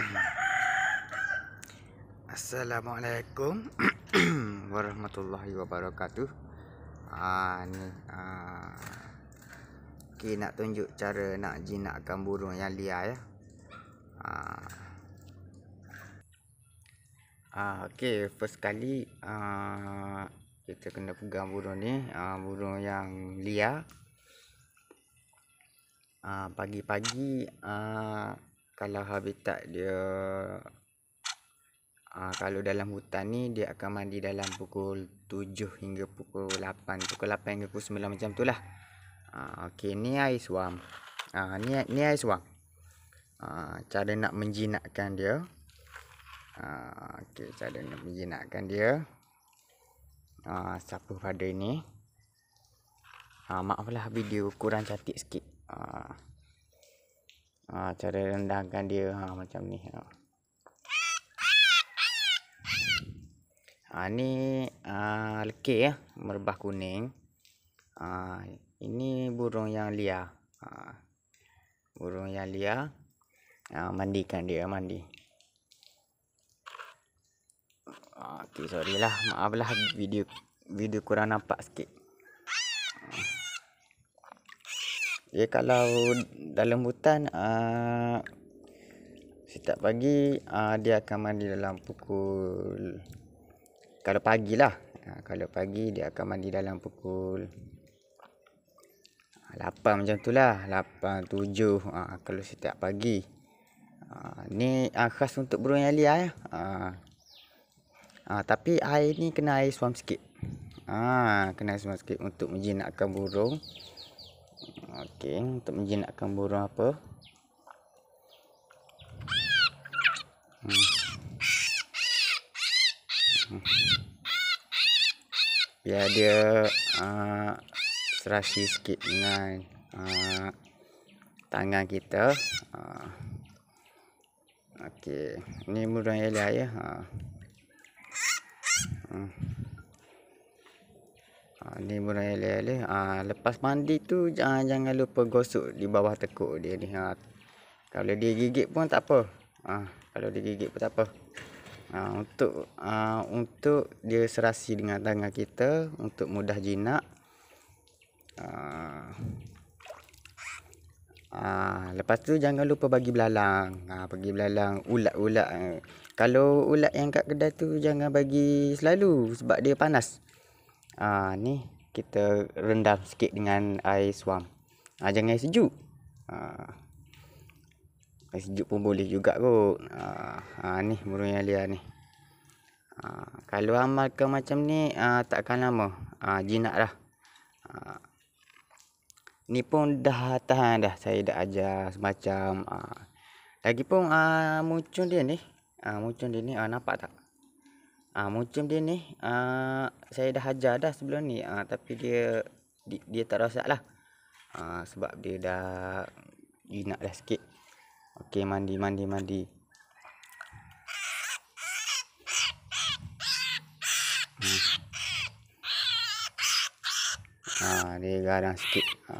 Assalamualaikum warahmatullahi wabarakatuh. Ah ni ah okay, nak tunjuk cara nak jinakkan burung yang liar ya. Ah. Ah okey, first kali ah kita kena pegang burung ni, ah burung yang liar. Ah pagi-pagi ah kalau habitat dia uh, kalau dalam hutan ni dia akan mandi dalam pukul 7 hingga pukul 8 pukul 8 hingga pukul 9 macam tu lah uh, ah, ok ni air suam uh, ni, ni air suam uh, cara nak menjinakkan dia uh, ok cara nak menjinakkan dia uh, siapa pada ni uh, maaf lah video kurang cantik sikit uh, ha, cara rendahkan dia ha, macam ni ha. Ha, ni uh, ha, leke ya, merbah kuning. Ha, ini burung yang liar. Ha, burung yang liar. Ha, mandikan dia, mandi. Ha, okay, sorry lah. Maaf lah video, video kurang nampak sikit. Ya kalau dalam hutan uh, Setiap pagi uh, dia akan mandi dalam pukul Kalau pagi lah uh, Kalau pagi dia akan mandi dalam pukul 8 macam tu lah 8, 7 uh, Kalau setiap pagi uh, Ni uh, khas untuk burung yang ya. uh, uh, Tapi air ni kena air suam sikit uh, Kena suam sikit untuk menjinakkan Burung Okey, untuk menjinakkan burung apa? Hmm. Biar dia uh, serasi sikit dengan uh, tangan kita. Uh. Ah. Okey, ni burung elia ya. Uh. Hmm. Ha, ni bunuh ele-ele. Ha, lepas mandi tu jangan jangan lupa gosok di bawah tekuk dia ni. Ha. Kalau dia gigit pun tak apa. Ha, kalau dia gigit pun tak apa. Ha, untuk ha, untuk dia serasi dengan tangan kita untuk mudah jinak. Ha, ha, lepas tu jangan lupa bagi belalang. Ha, bagi belalang ulat-ulat. Eh. Kalau ulat yang kat kedai tu jangan bagi selalu sebab dia panas uh, ni kita rendam sikit dengan air suam. Uh, ha, jangan air sejuk. Uh, ha, air sejuk pun boleh juga kot. Uh, uh, ni burung yang liar ni. Uh, kalau amalkan macam ni uh, takkan lama. Uh, jinak dah. Uh, ni pun dah tahan dah. Saya dah ajar semacam. Lagi pun uh, muncul dia ni. Uh, muncul dia ni uh, nampak tak? Ah ha, macam dia ni, ha, saya dah hajar dah sebelum ni. ha, tapi dia dia, dia tak rosaklah. Ha, ah, sebab dia dah jinak dah sikit. Okey mandi mandi mandi. Hmm. Ha, dia garang sikit. Ha.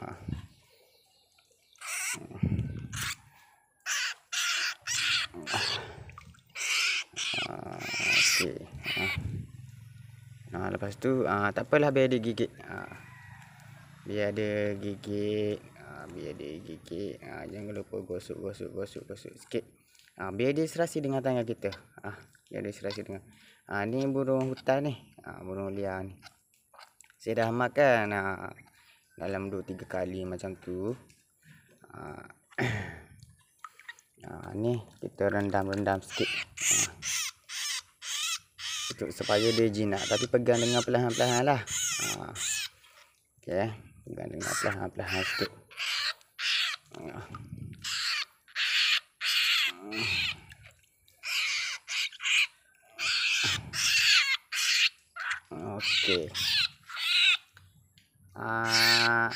Okay. Nah, ah, lepas tu ah tak apalah biar dia gigit. Ah. Biar dia gigit, ah biar dia gigit. Ah jangan lupa gosok-gosok gosok-gosok sikit. Ah biar dia serasi dengan tangan kita. Ah biar dia serasi dengan. Ah ni burung hutan ni. Ah burung liar ni. Saya dah makan ah dalam 2 3 kali macam tu. Ah, ah ni kita rendam-rendam sikit supaya dia jinak tapi pegang dengan perlahan-perlahan lah ha. ok eh. pegang dengan perlahan-perlahan sikit ha. Okey. Ah.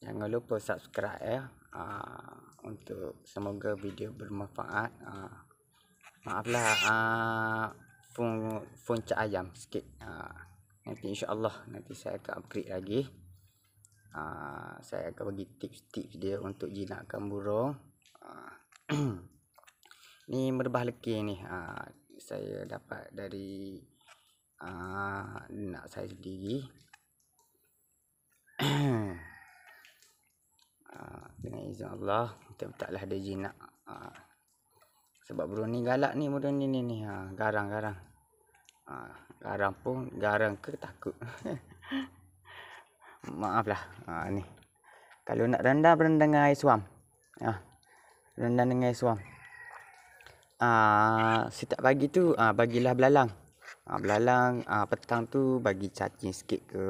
Jangan lupa subscribe ya. Ah untuk semoga video bermanfaat. Ah maaflah ah, pun uh, pun cak ayam sikit uh, nanti Allah nanti saya akan upgrade lagi uh, saya akan bagi tips-tips dia untuk jinakkan burung uh, ni merbah lekir ni uh, saya dapat dari uh, nak saya sendiri uh, dengan izin Allah tak taklah ada jinak uh, sebab burung ni galak ni burung ni ni ni. Ha, garang garang. Ha, garang pun garang ke takut. Maaflah. Ha, ni. Kalau nak rendah rendah dengan air suam. Ha. Rendah dengan air suam. Ah, ha, setiap pagi tu ah ha, bagilah belalang. Ha, belalang ha, petang tu bagi cacing sikit ke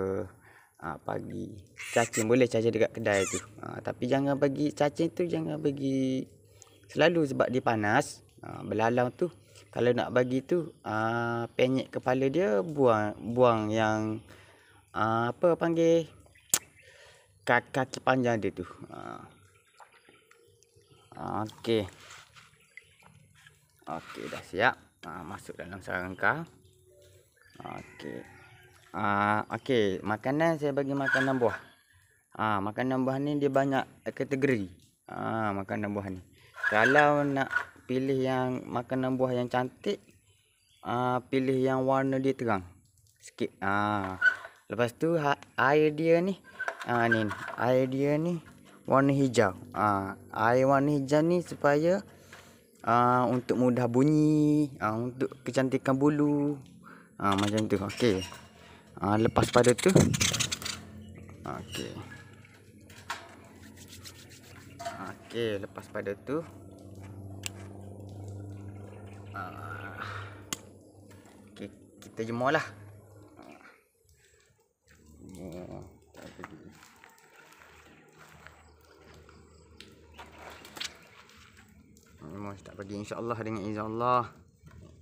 ha, pagi cacing boleh cacing dekat kedai tu ha, tapi jangan bagi cacing tu jangan bagi selalu sebab dia panas ha, belalang tu kalau nak bagi tu ha, penyek kepala dia buang buang yang ha, apa panggil kaki, panjang dia tu ha. ha. Okey. Okey dah siap. Ha, masuk dalam sarang kah. Ha, okey. Ah okey, makanan saya bagi makanan buah. Ah ha, makanan buah ni dia banyak kategori. Ah ha, makanan buah ni. Kalau nak pilih yang makanan buah yang cantik uh, Pilih yang warna dia terang Sikit uh. Lepas tu ha, air dia ni, uh, ni Air dia ni warna hijau uh, Air warna hijau ni supaya uh, Untuk mudah bunyi uh, Untuk kecantikan bulu uh, Macam tu okay. uh, Lepas pada tu Okey Okey lepas pada tu Ah. Okay, kita jemur lah. Jemur setiap pagi. InsyaAllah dengan insyaAllah.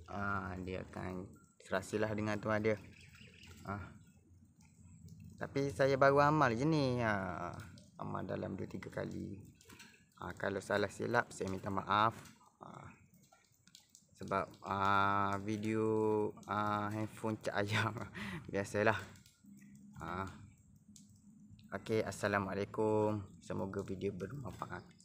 Ah, dia akan serasilah dengan tuan dia. Ah. Tapi saya baru amal je ni. Amal dalam 2-3 kali. Kalau salah silap, saya minta Maaf sebab uh, video uh, handphone cak ayam biasalah uh. Okey, Assalamualaikum. Semoga video bermanfaat.